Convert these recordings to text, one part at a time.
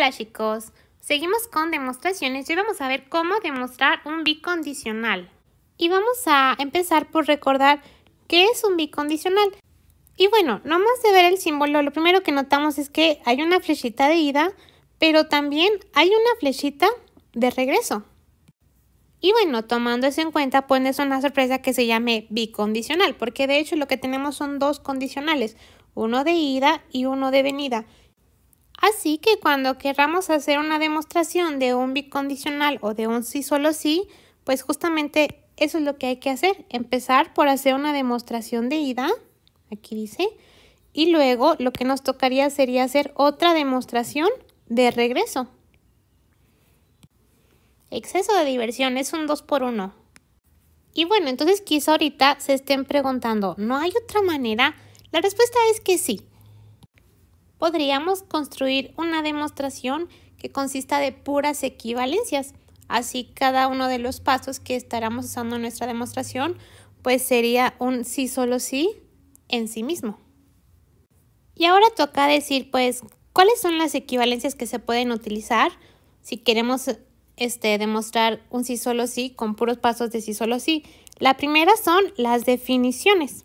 Hola chicos, seguimos con demostraciones y vamos a ver cómo demostrar un bicondicional. Y vamos a empezar por recordar qué es un bicondicional. Y bueno, nomás de ver el símbolo, lo primero que notamos es que hay una flechita de ida, pero también hay una flechita de regreso. Y bueno, tomando eso en cuenta, pues es una sorpresa que se llame bicondicional, porque de hecho lo que tenemos son dos condicionales, uno de ida y uno de venida. Así que cuando querramos hacer una demostración de un bicondicional o de un sí solo sí, pues justamente eso es lo que hay que hacer. Empezar por hacer una demostración de ida, aquí dice, y luego lo que nos tocaría sería hacer otra demostración de regreso. Exceso de diversión es un 2 por 1. Y bueno, entonces quizá ahorita se estén preguntando, ¿no hay otra manera? La respuesta es que sí podríamos construir una demostración que consista de puras equivalencias. Así cada uno de los pasos que estaremos usando en nuestra demostración pues sería un sí solo sí en sí mismo. Y ahora toca decir pues cuáles son las equivalencias que se pueden utilizar si queremos este, demostrar un sí solo sí con puros pasos de sí solo sí. La primera son las definiciones.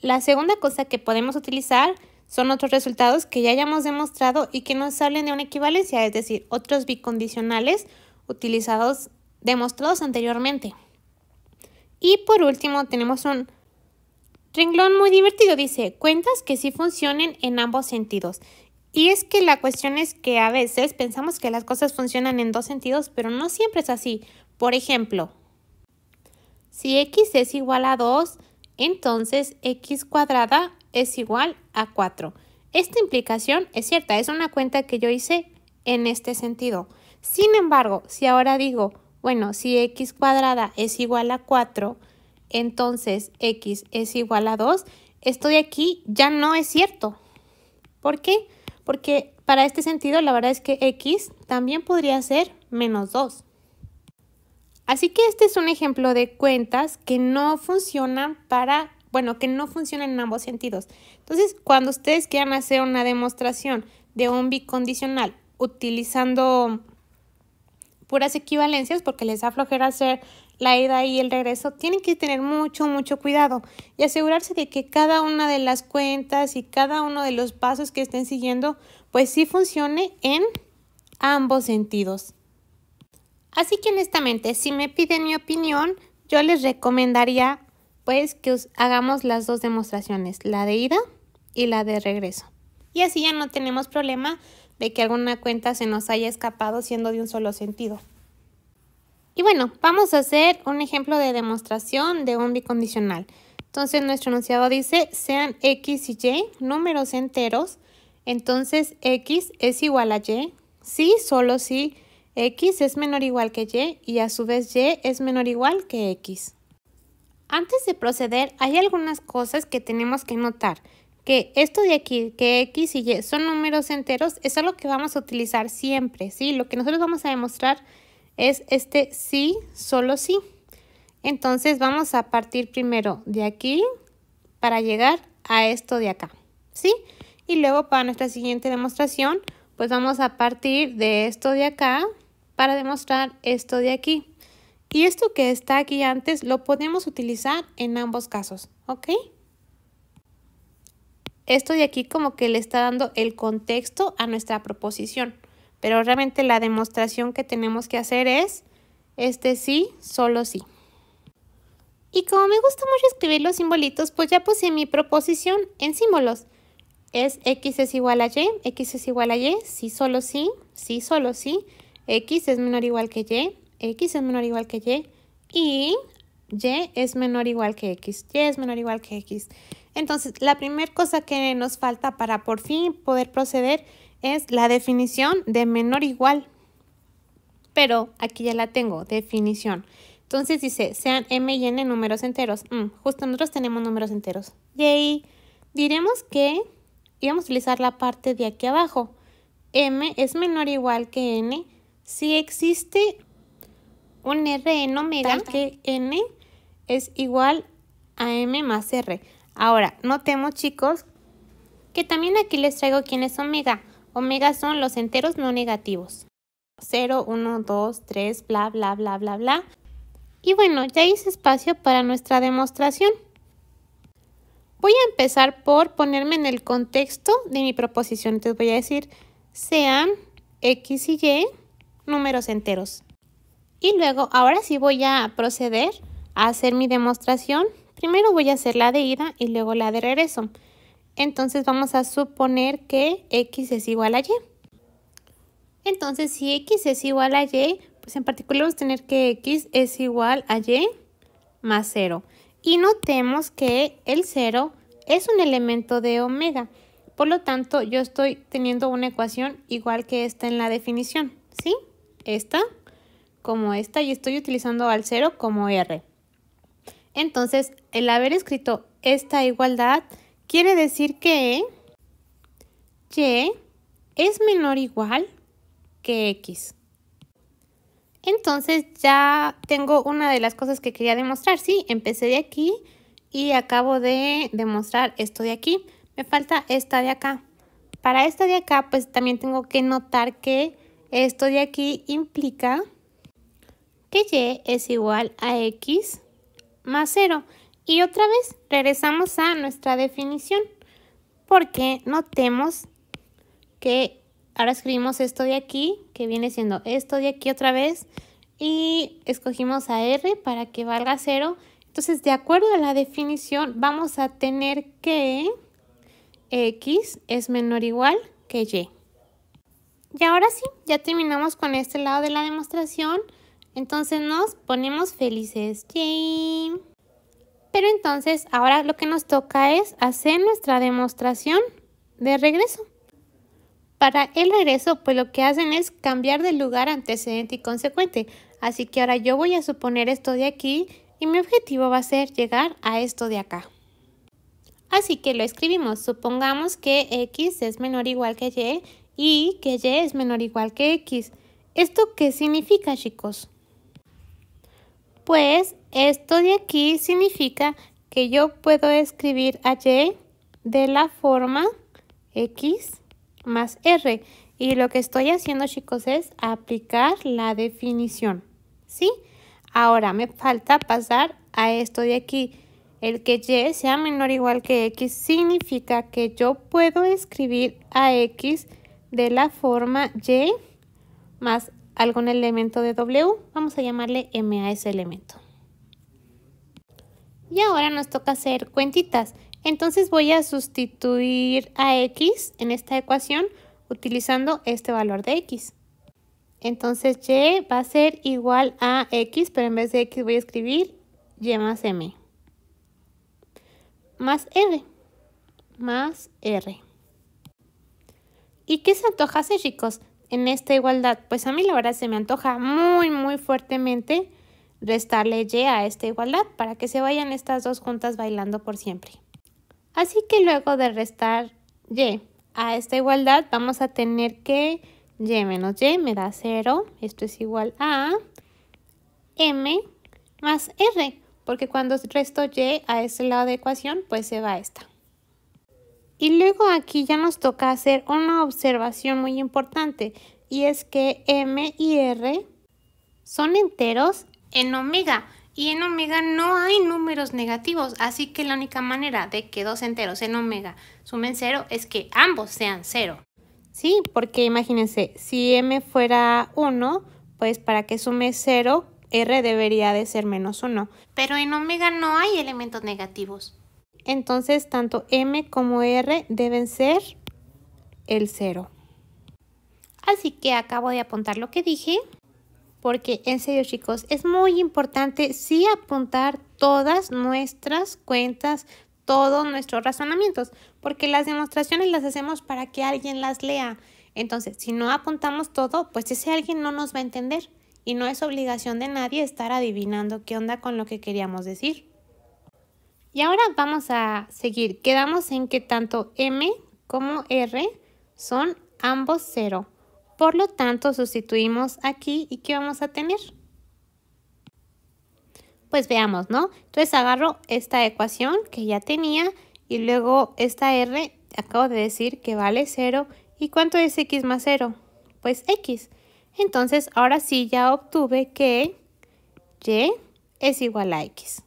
La segunda cosa que podemos utilizar son otros resultados que ya hayamos demostrado y que nos hablen de una equivalencia, es decir, otros bicondicionales utilizados, demostrados anteriormente. Y por último tenemos un renglón muy divertido, dice cuentas que sí funcionen en ambos sentidos. Y es que la cuestión es que a veces pensamos que las cosas funcionan en dos sentidos, pero no siempre es así. Por ejemplo, si x es igual a 2, entonces x cuadrada es igual a 4. Esta implicación es cierta, es una cuenta que yo hice en este sentido. Sin embargo, si ahora digo, bueno, si x cuadrada es igual a 4, entonces x es igual a 2, esto de aquí ya no es cierto. ¿Por qué? Porque para este sentido la verdad es que x también podría ser menos 2. Así que este es un ejemplo de cuentas que no funcionan para bueno, que no funcionen en ambos sentidos. Entonces, cuando ustedes quieran hacer una demostración de un bicondicional utilizando puras equivalencias, porque les da flojera hacer la ida y el regreso, tienen que tener mucho, mucho cuidado y asegurarse de que cada una de las cuentas y cada uno de los pasos que estén siguiendo, pues sí funcione en ambos sentidos. Así que honestamente, si me piden mi opinión, yo les recomendaría pues que hagamos las dos demostraciones, la de ida y la de regreso. Y así ya no tenemos problema de que alguna cuenta se nos haya escapado siendo de un solo sentido. Y bueno, vamos a hacer un ejemplo de demostración de un bicondicional. Entonces nuestro enunciado dice, sean x y y números enteros, entonces x es igual a y, si, solo si x es menor o igual que y y a su vez y es menor o igual que x. Antes de proceder, hay algunas cosas que tenemos que notar. Que esto de aquí, que X y Y son números enteros, es algo que vamos a utilizar siempre, ¿sí? Lo que nosotros vamos a demostrar es este sí, solo sí. Entonces vamos a partir primero de aquí para llegar a esto de acá, ¿sí? Y luego para nuestra siguiente demostración, pues vamos a partir de esto de acá para demostrar esto de aquí. Y esto que está aquí antes lo podemos utilizar en ambos casos, ¿ok? Esto de aquí como que le está dando el contexto a nuestra proposición, pero realmente la demostración que tenemos que hacer es este sí, solo sí. Y como me gusta mucho escribir los simbolitos, pues ya puse mi proposición en símbolos. Es x es igual a y, x es igual a y, sí, solo sí, sí, solo sí, x es menor o igual que y, X es menor o igual que Y y Y es menor o igual que X. Y es menor o igual que X. Entonces, la primera cosa que nos falta para por fin poder proceder es la definición de menor o igual. Pero aquí ya la tengo, definición. Entonces dice, sean m y n números enteros. Mm, justo nosotros tenemos números enteros. Y Diremos que íbamos a utilizar la parte de aquí abajo. m es menor o igual que n si existe un R en omega que N es igual a M más R. Ahora, notemos chicos que también aquí les traigo quién es omega. Omega son los enteros no negativos. 0, 1, 2, 3, bla, bla, bla, bla, bla. Y bueno, ya hice espacio para nuestra demostración. Voy a empezar por ponerme en el contexto de mi proposición. Entonces voy a decir, sean x y y números enteros. Y luego, ahora sí voy a proceder a hacer mi demostración. Primero voy a hacer la de ida y luego la de regreso. Entonces vamos a suponer que X es igual a Y. Entonces, si X es igual a Y, pues en particular vamos a tener que X es igual a Y más 0. Y notemos que el 0 es un elemento de omega. Por lo tanto, yo estoy teniendo una ecuación igual que esta en la definición, ¿sí? Esta como esta y estoy utilizando al 0 como R. Entonces, el haber escrito esta igualdad quiere decir que Y es menor o igual que X. Entonces ya tengo una de las cosas que quería demostrar. Sí, empecé de aquí y acabo de demostrar esto de aquí. Me falta esta de acá. Para esta de acá, pues también tengo que notar que esto de aquí implica que y es igual a x más 0. Y otra vez regresamos a nuestra definición, porque notemos que ahora escribimos esto de aquí, que viene siendo esto de aquí otra vez, y escogimos a r para que valga 0. Entonces, de acuerdo a la definición, vamos a tener que x es menor o igual que y. Y ahora sí, ya terminamos con este lado de la demostración. Entonces nos ponemos felices. ¡Yay! Pero entonces ahora lo que nos toca es hacer nuestra demostración de regreso. Para el regreso, pues lo que hacen es cambiar de lugar antecedente y consecuente. Así que ahora yo voy a suponer esto de aquí y mi objetivo va a ser llegar a esto de acá. Así que lo escribimos. Supongamos que x es menor o igual que y y que y es menor o igual que x. ¿Esto qué significa, chicos? Pues esto de aquí significa que yo puedo escribir a Y de la forma X más R. Y lo que estoy haciendo, chicos, es aplicar la definición. ¿Sí? Ahora me falta pasar a esto de aquí. El que Y sea menor o igual que X significa que yo puedo escribir a X de la forma Y más algún elemento de W, vamos a llamarle M a ese elemento. Y ahora nos toca hacer cuentitas. Entonces voy a sustituir a X en esta ecuación utilizando este valor de X. Entonces Y va a ser igual a X, pero en vez de X voy a escribir Y más M. Más R. Más R. ¿Y qué se antoja hacer, chicos? en esta igualdad? Pues a mí la verdad se me antoja muy, muy fuertemente restarle y a esta igualdad para que se vayan estas dos juntas bailando por siempre. Así que luego de restar y a esta igualdad vamos a tener que y menos y me da 0, esto es igual a m más r, porque cuando resto y a este lado de ecuación pues se va esta. Y luego aquí ya nos toca hacer una observación muy importante y es que M y R son enteros en omega y en omega no hay números negativos, así que la única manera de que dos enteros en omega sumen cero es que ambos sean cero. Sí, porque imagínense, si m fuera 1, pues para que sume 0, r debería de ser menos 1. Pero en omega no hay elementos negativos. Entonces, tanto M como R deben ser el cero. Así que acabo de apuntar lo que dije. Porque en serio chicos, es muy importante sí apuntar todas nuestras cuentas, todos nuestros razonamientos. Porque las demostraciones las hacemos para que alguien las lea. Entonces, si no apuntamos todo, pues ese alguien no nos va a entender. Y no es obligación de nadie estar adivinando qué onda con lo que queríamos decir. Y ahora vamos a seguir. Quedamos en que tanto M como R son ambos 0. Por lo tanto, sustituimos aquí y ¿qué vamos a tener? Pues veamos, ¿no? Entonces agarro esta ecuación que ya tenía y luego esta R acabo de decir que vale 0. ¿Y cuánto es X más 0? Pues X. Entonces ahora sí ya obtuve que Y es igual a X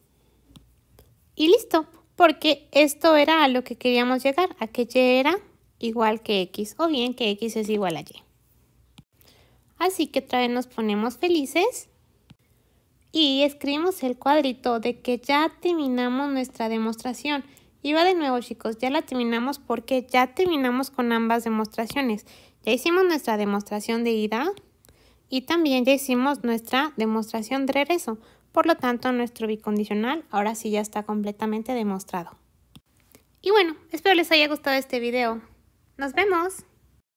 y listo, porque esto era a lo que queríamos llegar, a que Y era igual que X o bien que X es igual a Y. Así que otra vez nos ponemos felices y escribimos el cuadrito de que ya terminamos nuestra demostración. Y va de nuevo chicos, ya la terminamos porque ya terminamos con ambas demostraciones. Ya hicimos nuestra demostración de ida y también ya hicimos nuestra demostración de regreso. Por lo tanto, nuestro bicondicional ahora sí ya está completamente demostrado. Y bueno, espero les haya gustado este video. ¡Nos vemos!